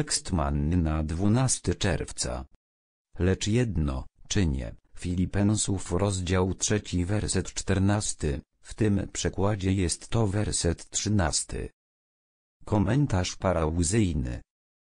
Tekst manny na 12 czerwca. Lecz jedno, czynię, Filipensów rozdział 3 werset 14, w tym przekładzie jest to werset 13. Komentarz parałzyjny.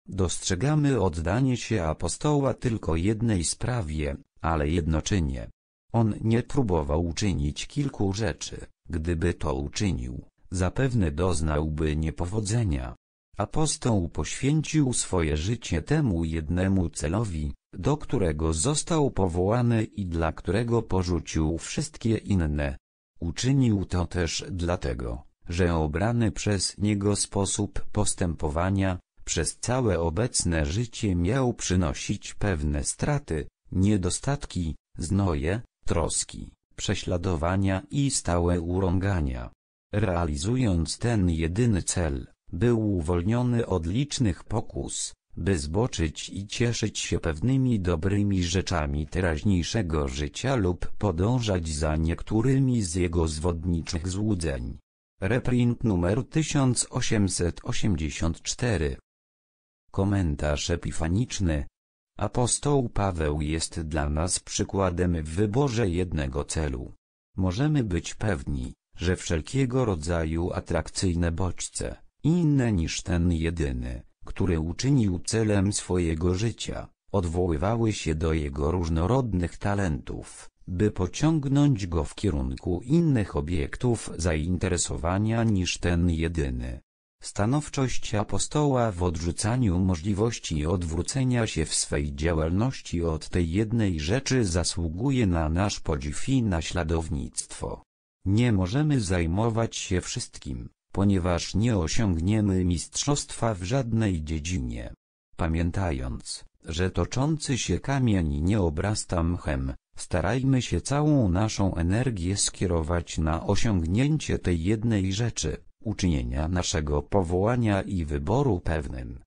Dostrzegamy oddanie się apostoła tylko jednej sprawie, ale jednoczynie. On nie próbował uczynić kilku rzeczy, gdyby to uczynił, zapewne doznałby niepowodzenia. Apostoł poświęcił swoje życie temu jednemu celowi, do którego został powołany i dla którego porzucił wszystkie inne. Uczynił to też dlatego, że obrany przez niego sposób postępowania, przez całe obecne życie miał przynosić pewne straty, niedostatki, znoje, troski, prześladowania i stałe urągania. Realizując ten jedyny cel, był uwolniony od licznych pokus, by zboczyć i cieszyć się pewnymi dobrymi rzeczami teraźniejszego życia lub podążać za niektórymi z jego zwodniczych złudzeń. Reprint numer 1884 Komentarz epifaniczny Apostoł Paweł jest dla nas przykładem w wyborze jednego celu. Możemy być pewni, że wszelkiego rodzaju atrakcyjne bodźce, inne niż ten jedyny, który uczynił celem swojego życia, odwoływały się do jego różnorodnych talentów, by pociągnąć go w kierunku innych obiektów zainteresowania niż ten jedyny. Stanowczość apostoła w odrzucaniu możliwości odwrócenia się w swej działalności od tej jednej rzeczy zasługuje na nasz podziw i naśladownictwo. Nie możemy zajmować się wszystkim, ponieważ nie osiągniemy mistrzostwa w żadnej dziedzinie. Pamiętając, że toczący się kamień nie obrasta mchem, starajmy się całą naszą energię skierować na osiągnięcie tej jednej rzeczy, uczynienia naszego powołania i wyboru pewnym.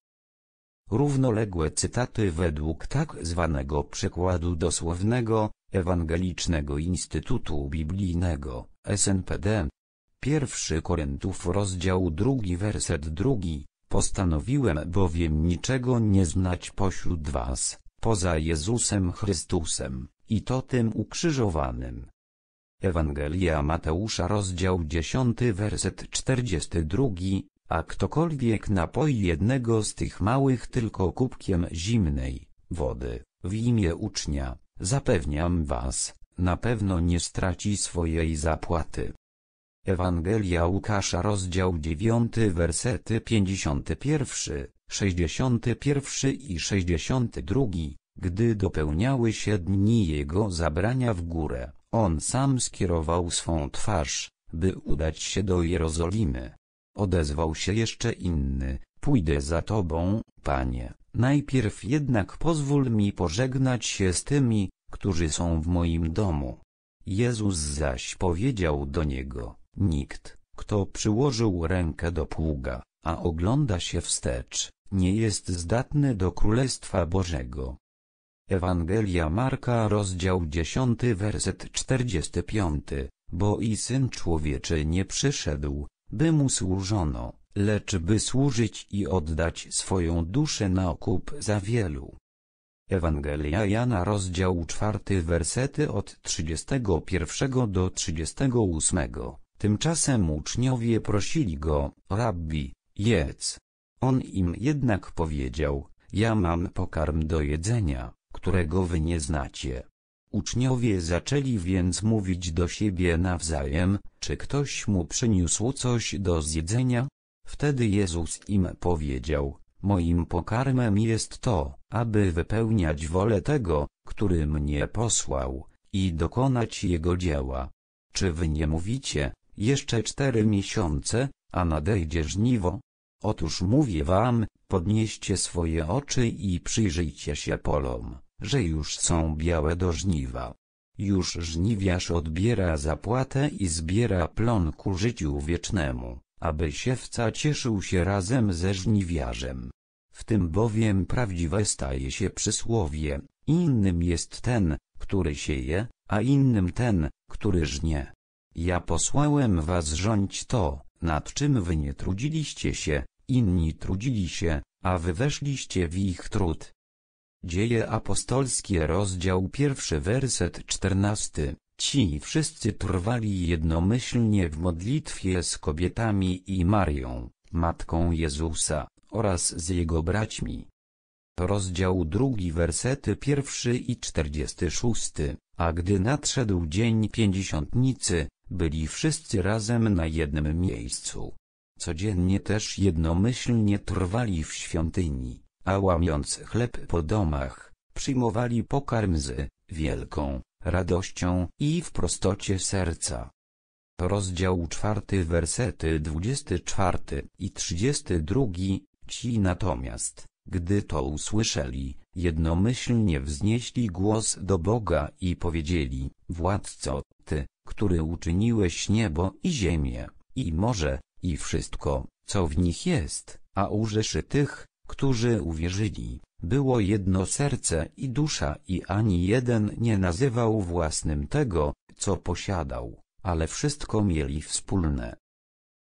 Równoległe cytaty według tak zwanego przekładu dosłownego, Ewangelicznego Instytutu Biblijnego, SNPD, Pierwszy Korintów rozdział drugi werset drugi, postanowiłem bowiem niczego nie znać pośród was, poza Jezusem Chrystusem, i to tym ukrzyżowanym. Ewangelia Mateusza rozdział 10 werset 42, a ktokolwiek napoi jednego z tych małych tylko kubkiem zimnej wody, w imię ucznia, zapewniam was, na pewno nie straci swojej zapłaty. Ewangelia Łukasza rozdział 9 wersety 51, 61 i 62, gdy dopełniały się dni jego zabrania w górę, on sam skierował swą twarz, by udać się do Jerozolimy. Odezwał się jeszcze inny, pójdę za tobą, panie, najpierw jednak pozwól mi pożegnać się z tymi, którzy są w moim domu. Jezus zaś powiedział do niego, Nikt, kto przyłożył rękę do pługa, a ogląda się wstecz, nie jest zdatny do Królestwa Bożego. Ewangelia Marka rozdział 10 werset 45, bo i Syn Człowieczy nie przyszedł, by Mu służono, lecz by służyć i oddać swoją duszę na okup za wielu. Ewangelia Jana rozdział 4 wersety od 31 do 38 Tymczasem uczniowie prosili go, rabbi, jedz. On im jednak powiedział, ja mam pokarm do jedzenia, którego wy nie znacie. Uczniowie zaczęli więc mówić do siebie nawzajem, czy ktoś mu przyniósł coś do zjedzenia? Wtedy Jezus im powiedział, moim pokarmem jest to, aby wypełniać wolę tego, który mnie posłał, i dokonać jego dzieła. Czy wy nie mówicie, jeszcze cztery miesiące, a nadejdzie żniwo. Otóż mówię wam, podnieście swoje oczy i przyjrzyjcie się polom, że już są białe do żniwa. Już żniwiarz odbiera zapłatę i zbiera plon ku życiu wiecznemu, aby siewca cieszył się razem ze żniwiarzem. W tym bowiem prawdziwe staje się przysłowie, innym jest ten, który sieje, a innym ten, który żnie. Ja posłałem was rządź to, nad czym wy nie trudziliście się, inni trudzili się, a wy weszliście w ich trud. Dzieje apostolskie rozdział pierwszy werset czternasty. Ci wszyscy trwali jednomyślnie w modlitwie z kobietami i Marią, matką Jezusa, oraz z jego braćmi. Rozdział drugi wersety pierwszy i czterdziesty szósty, a gdy nadszedł dzień pięćdziesiątnicy, byli wszyscy razem na jednym miejscu. Codziennie też jednomyślnie trwali w świątyni, a łamiąc chleb po domach, przyjmowali pokarm z wielką radością i w prostocie serca. Rozdział czwarty wersety 24 i 32 Ci natomiast, gdy to usłyszeli, jednomyślnie wznieśli głos do Boga i powiedzieli, Władco, Ty, który uczyniłeś niebo i ziemię, i morze, i wszystko, co w nich jest, a rzeszy tych, którzy uwierzyli, było jedno serce i dusza i ani jeden nie nazywał własnym tego, co posiadał, ale wszystko mieli wspólne.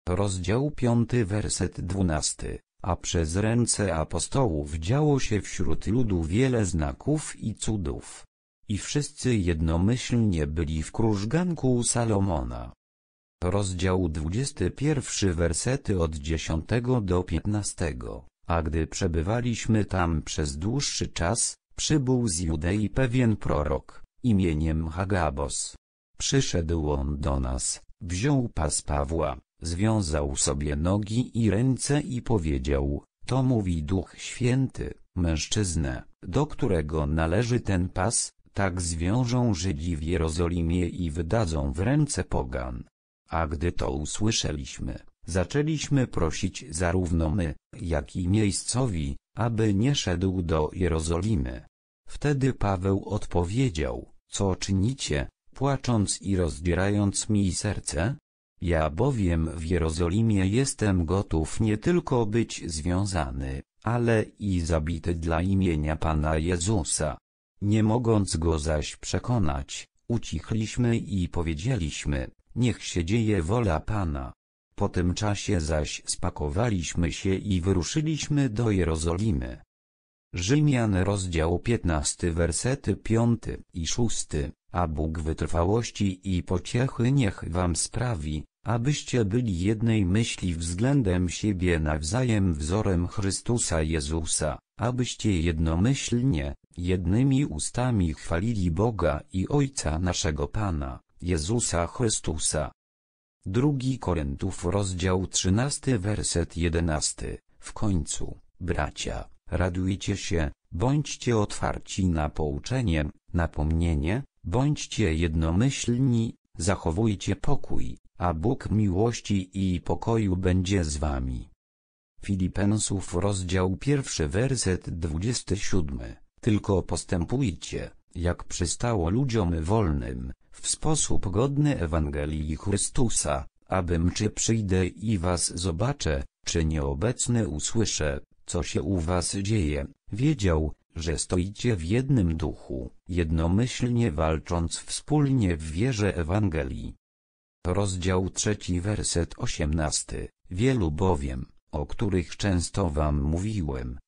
Rozdział 5 werset 12 A przez ręce apostołów działo się wśród ludu wiele znaków i cudów. I wszyscy jednomyślnie byli w krużganku Salomona. Rozdział 21 wersety od 10 do 15. A gdy przebywaliśmy tam przez dłuższy czas, przybył z Judei pewien prorok, imieniem Hagabos. Przyszedł on do nas, wziął pas Pawła, związał sobie nogi i ręce i powiedział, to mówi Duch Święty, mężczyznę, do którego należy ten pas, tak zwiążą Żydzi w Jerozolimie i wydadzą w ręce pogan. A gdy to usłyszeliśmy, zaczęliśmy prosić zarówno my, jak i miejscowi, aby nie szedł do Jerozolimy. Wtedy Paweł odpowiedział, co czynicie, płacząc i rozdzierając mi serce? Ja bowiem w Jerozolimie jestem gotów nie tylko być związany, ale i zabity dla imienia Pana Jezusa. Nie mogąc go zaś przekonać, ucichliśmy i powiedzieliśmy, niech się dzieje wola Pana. Po tym czasie zaś spakowaliśmy się i wyruszyliśmy do Jerozolimy. Rzymian rozdział 15 wersety 5 i 6, a Bóg wytrwałości i pociechy niech wam sprawi, abyście byli jednej myśli względem siebie nawzajem wzorem Chrystusa Jezusa, abyście jednomyślnie, Jednymi ustami chwalili Boga i Ojca naszego Pana, Jezusa Chrystusa. 2 Korintów rozdział 13 werset 11, w końcu, bracia, radujcie się, bądźcie otwarci na pouczenie, napomnienie, bądźcie jednomyślni, zachowujcie pokój, a Bóg miłości i pokoju będzie z wami. Filipensów rozdział pierwszy werset 27 tylko postępujcie, jak przystało ludziom wolnym, w sposób godny Ewangelii Chrystusa, abym czy przyjdę i was zobaczę, czy nieobecny usłyszę, co się u was dzieje, wiedział, że stoicie w jednym duchu, jednomyślnie walcząc wspólnie w wierze Ewangelii. Rozdział trzeci werset osiemnasty, wielu bowiem, o których często wam mówiłem,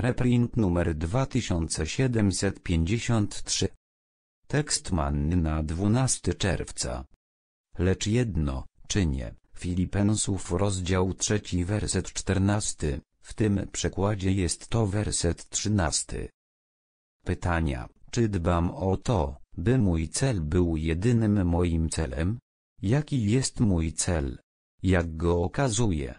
Reprint numer 2753. Tekst manny na 12 czerwca. Lecz jedno, czynię, Filipensów rozdział 3 werset 14, w tym przekładzie jest to werset 13. Pytania, czy dbam o to, by mój cel był jedynym moim celem? Jaki jest mój cel? Jak go okazuje?